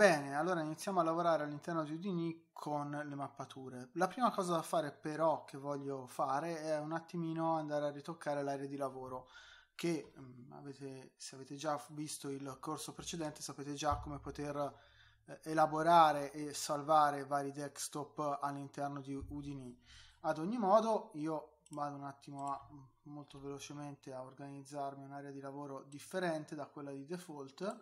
Bene, allora iniziamo a lavorare all'interno di Udini con le mappature. La prima cosa da fare però che voglio fare è un attimino andare a ritoccare l'area di lavoro che mm, avete, se avete già visto il corso precedente sapete già come poter eh, elaborare e salvare vari desktop all'interno di Udini. Ad ogni modo io vado un attimo a, mm, molto velocemente a organizzarmi un'area di lavoro differente da quella di default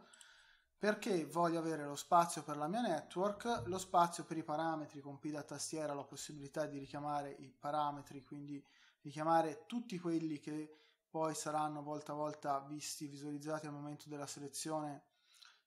perché voglio avere lo spazio per la mia network, lo spazio per i parametri con P da tastiera, la possibilità di richiamare i parametri, quindi richiamare tutti quelli che poi saranno volta a volta visti, visualizzati al momento della selezione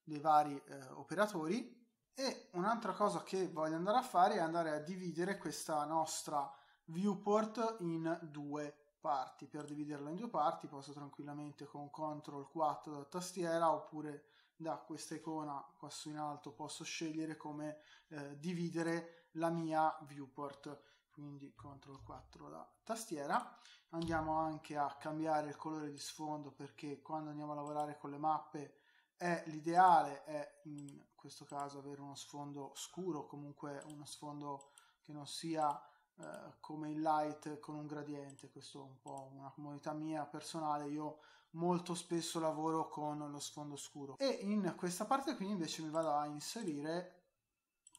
dei vari eh, operatori. E un'altra cosa che voglio andare a fare è andare a dividere questa nostra viewport in due parti. Per dividerla in due parti posso tranquillamente con CTRL 4 da tastiera oppure da questa icona qua su in alto posso scegliere come eh, dividere la mia viewport quindi CTRL 4 da tastiera andiamo anche a cambiare il colore di sfondo perché quando andiamo a lavorare con le mappe è l'ideale è in questo caso avere uno sfondo scuro comunque uno sfondo che non sia eh, come il light con un gradiente questo è un po' una comodità mia personale io molto spesso lavoro con lo sfondo scuro e in questa parte qui invece mi vado a inserire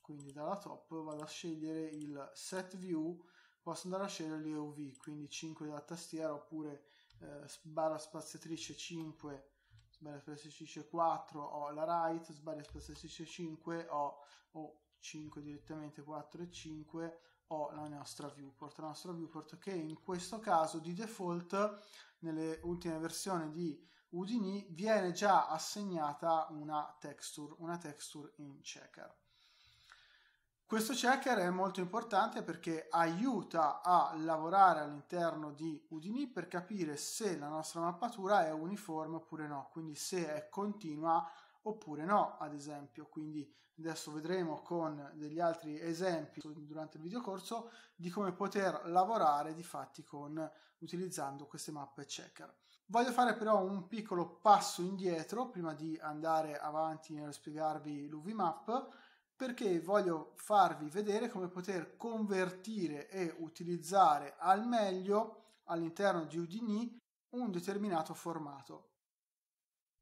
quindi dalla top vado a scegliere il set view posso andare a scegliere le UV quindi 5 della tastiera oppure eh, barra spaziatrice 5 sbarra spaziatrice 4 ho la right sbarra spaziatrice 5 ho, ho 5 direttamente 4 e 5 ho la nostra viewport, la nostra viewport che in questo caso di default nelle ultime versioni di Udini viene già assegnata una texture, una texture in checker. Questo checker è molto importante perché aiuta a lavorare all'interno di Udini per capire se la nostra mappatura è uniforme oppure no, quindi se è continua oppure no, ad esempio. Quindi adesso vedremo con degli altri esempi durante il video corso di come poter lavorare di fatti con utilizzando queste mappe checker. Voglio fare però un piccolo passo indietro prima di andare avanti nel spiegarvi l'UV Map perché voglio farvi vedere come poter convertire e utilizzare al meglio all'interno di Udini un determinato formato.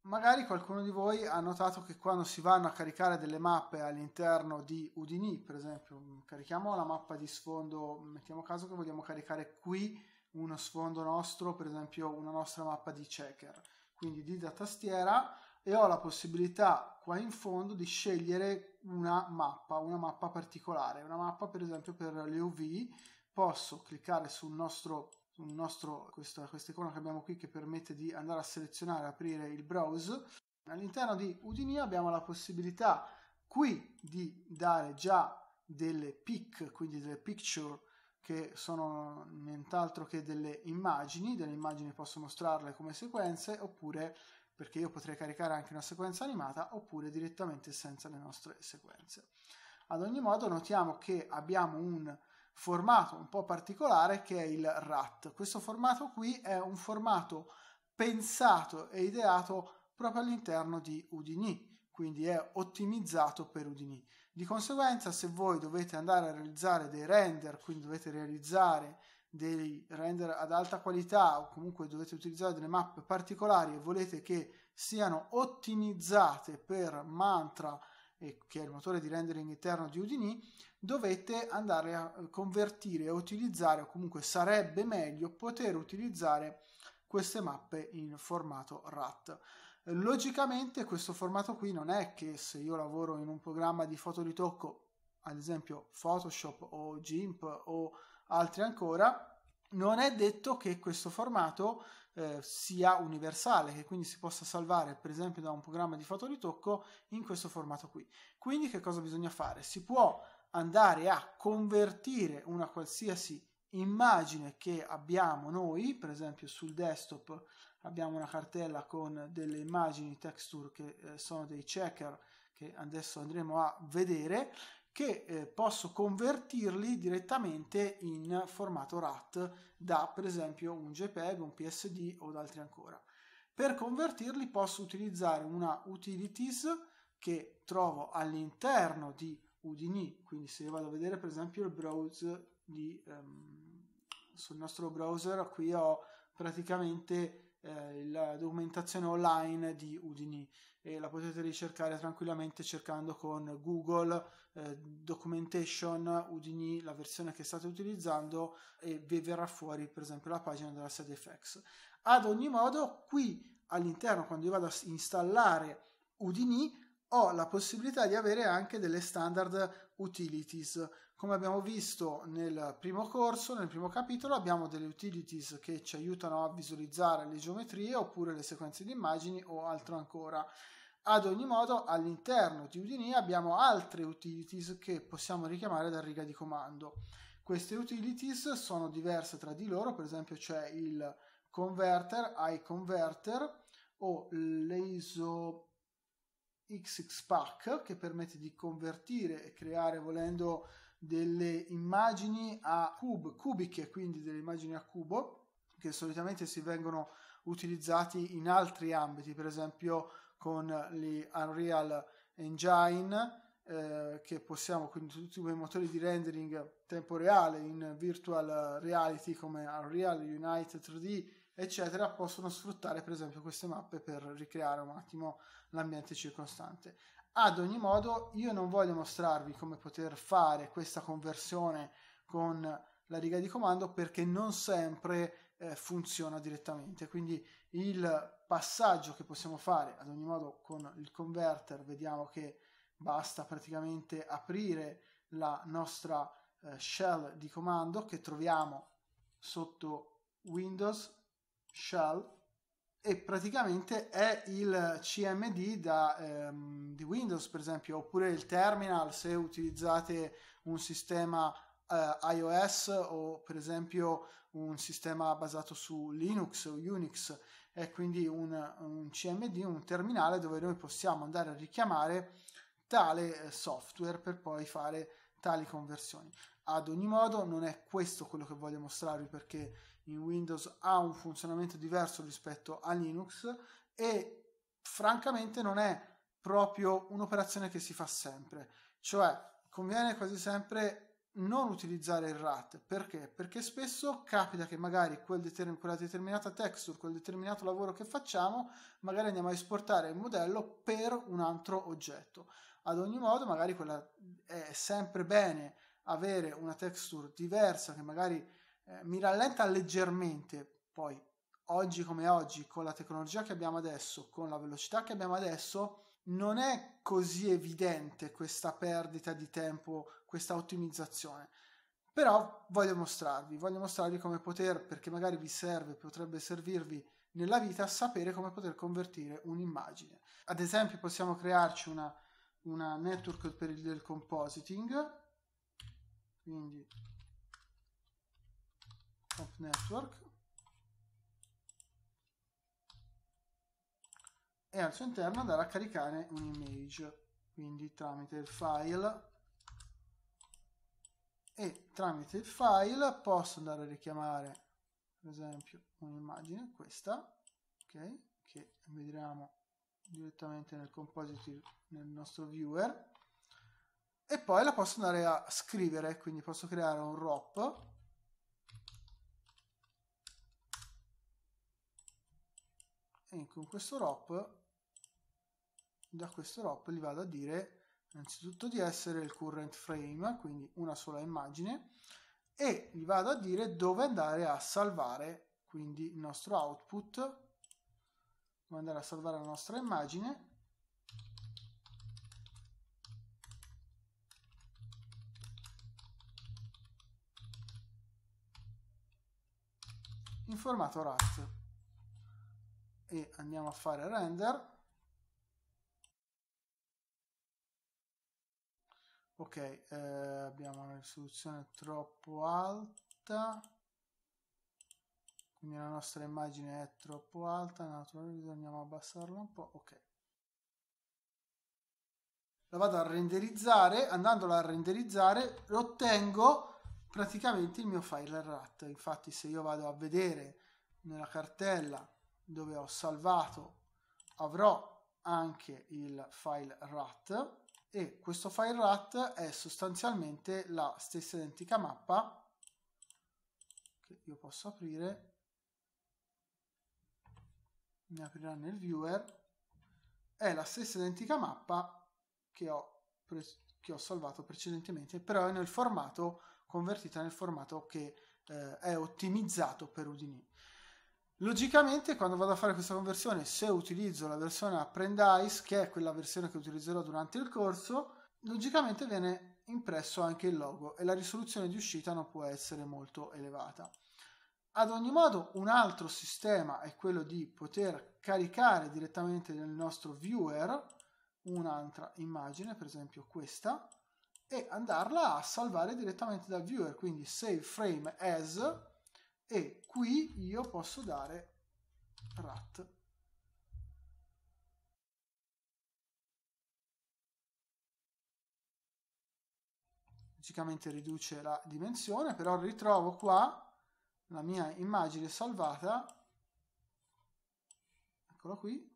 Magari qualcuno di voi ha notato che quando si vanno a caricare delle mappe all'interno di Udini, per esempio, mm, carichiamo la mappa di sfondo, mm, mettiamo caso che vogliamo caricare qui uno sfondo nostro, per esempio una nostra mappa di checker, quindi di da tastiera e ho la possibilità qua in fondo di scegliere una mappa, una mappa particolare, una mappa per esempio per le UV, posso cliccare sul nostro nostro, questa, questa icona che abbiamo qui che permette di andare a selezionare, aprire il browse. All'interno di Udinia abbiamo la possibilità qui di dare già delle pic, quindi delle picture che sono nient'altro che delle immagini, delle immagini posso mostrarle come sequenze oppure perché io potrei caricare anche una sequenza animata oppure direttamente senza le nostre sequenze. Ad ogni modo notiamo che abbiamo un formato un po' particolare che è il RAT. Questo formato qui è un formato pensato e ideato proprio all'interno di Udini, quindi è ottimizzato per Udini. Di conseguenza, se voi dovete andare a realizzare dei render, quindi dovete realizzare dei render ad alta qualità o comunque dovete utilizzare delle mappe particolari e volete che siano ottimizzate per mantra che è il motore di rendering interno di Udini, dovete andare a eh, convertire e utilizzare, o comunque sarebbe meglio poter utilizzare queste mappe in formato RAT. Eh, logicamente questo formato qui non è che se io lavoro in un programma di fotoritocco, ad esempio Photoshop o GIMP o altri ancora, non è detto che questo formato eh, sia universale, che quindi si possa salvare per esempio da un programma di fotoritocco in questo formato qui. Quindi che cosa bisogna fare? Si può andare a convertire una qualsiasi immagine che abbiamo noi, per esempio sul desktop abbiamo una cartella con delle immagini texture che eh, sono dei checker che adesso andremo a vedere che eh, posso convertirli direttamente in formato RAT da per esempio un JPEG, un PSD o da altri ancora. Per convertirli posso utilizzare una utilities che trovo all'interno di Udini, quindi se io vado a vedere per esempio il browser di, um, sul nostro browser qui ho praticamente eh, la documentazione online di Udini e la potete ricercare tranquillamente cercando con Google eh, documentation Udini la versione che state utilizzando e vi verrà fuori per esempio la pagina della SteadyFX. Ad ogni modo qui all'interno quando io vado a installare Udini ho la possibilità di avere anche delle standard utilities come abbiamo visto nel primo corso, nel primo capitolo, abbiamo delle utilities che ci aiutano a visualizzare le geometrie oppure le sequenze di immagini o altro ancora. Ad ogni modo, all'interno di Udini abbiamo altre utilities che possiamo richiamare da riga di comando. Queste utilities sono diverse tra di loro, per esempio c'è il converter, iConverter o l'ISO XX che permette di convertire e creare volendo delle immagini a cube, cubiche, quindi delle immagini a cubo che solitamente si vengono utilizzati in altri ambiti, per esempio con Unreal Engine eh, che possiamo, quindi tutti quei motori di rendering tempo reale in virtual reality come Unreal, Unite 3D, eccetera, possono sfruttare per esempio queste mappe per ricreare un attimo l'ambiente circostante. Ad ogni modo, io non voglio mostrarvi come poter fare questa conversione con la riga di comando perché non sempre eh, funziona direttamente. Quindi il passaggio che possiamo fare, ad ogni modo con il converter, vediamo che basta praticamente aprire la nostra eh, shell di comando che troviamo sotto Windows shell e praticamente è il CMD da, ehm, di Windows per esempio oppure il terminal se utilizzate un sistema eh, iOS o per esempio un sistema basato su Linux o Unix è quindi un, un CMD, un terminale dove noi possiamo andare a richiamare tale eh, software per poi fare tali conversioni. Ad ogni modo non è questo quello che voglio mostrarvi perché in Windows ha un funzionamento diverso rispetto a Linux e francamente non è proprio un'operazione che si fa sempre, cioè conviene quasi sempre non utilizzare il RAT perché? Perché spesso capita che magari quel determin- quella determinata texture, quel determinato lavoro che facciamo, magari andiamo a esportare il modello per un altro oggetto. Ad ogni modo, magari quella è sempre bene avere una texture diversa che magari eh, mi rallenta leggermente. Poi, oggi come oggi, con la tecnologia che abbiamo adesso, con la velocità che abbiamo adesso, non è così evidente questa perdita di tempo, questa ottimizzazione. Però voglio mostrarvi, voglio mostrarvi come poter, perché magari vi serve, potrebbe servirvi nella vita, sapere come poter convertire un'immagine. Ad esempio possiamo crearci una, una network per il del compositing, quindi network e al suo interno andare a caricare un'image quindi tramite il file e tramite il file posso andare a richiamare per esempio un'immagine questa ok che vedremo direttamente nel composite nel nostro viewer e poi la posso andare a scrivere quindi posso creare un ROP e con questo ROP da questo ROP gli vado a dire innanzitutto di essere il current frame, quindi una sola immagine, e gli vado a dire dove andare a salvare, quindi il nostro output, dove andare a salvare la nostra immagine, in formato Rust e andiamo a fare render ok eh, abbiamo una risoluzione troppo alta quindi la nostra immagine è troppo alta naturalmente bisogna abbassarla un po' ok la vado a renderizzare andandola a renderizzare ottengo praticamente il mio file rat infatti se io vado a vedere nella cartella dove ho salvato avrò anche il file rat e questo file rat è sostanzialmente la stessa identica mappa che io posso aprire mi aprirà nel viewer è la stessa identica mappa che ho, che ho salvato precedentemente però è nel formato convertita nel formato che eh, è ottimizzato per Udini Logicamente quando vado a fare questa conversione, se utilizzo la versione Apprentice, che è quella versione che utilizzerò durante il corso, logicamente viene impresso anche il logo e la risoluzione di uscita non può essere molto elevata. Ad ogni modo, un altro sistema è quello di poter caricare direttamente nel nostro viewer un'altra immagine, per esempio questa, e andarla a salvare direttamente dal viewer, quindi save frame as e qui io posso dare rat logicamente riduce la dimensione però ritrovo qua la mia immagine salvata eccolo qui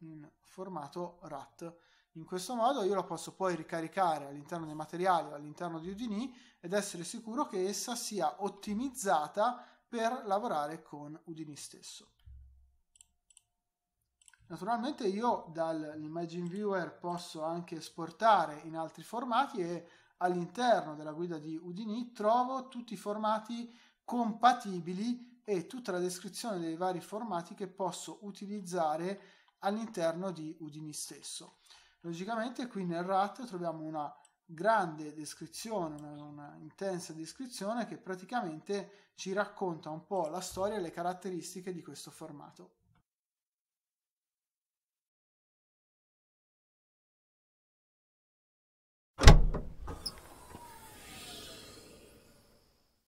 in formato rat in questo modo io la posso poi ricaricare all'interno dei materiali o all'interno di Udini ed essere sicuro che essa sia ottimizzata per lavorare con Udini stesso. Naturalmente io dall'Imagine Viewer posso anche esportare in altri formati e all'interno della guida di Udini trovo tutti i formati compatibili e tutta la descrizione dei vari formati che posso utilizzare all'interno di Udini stesso. Logicamente qui nel RAT troviamo una grande descrizione, una, una, intensa descrizione che praticamente ci racconta un po' la storia e le caratteristiche di questo formato.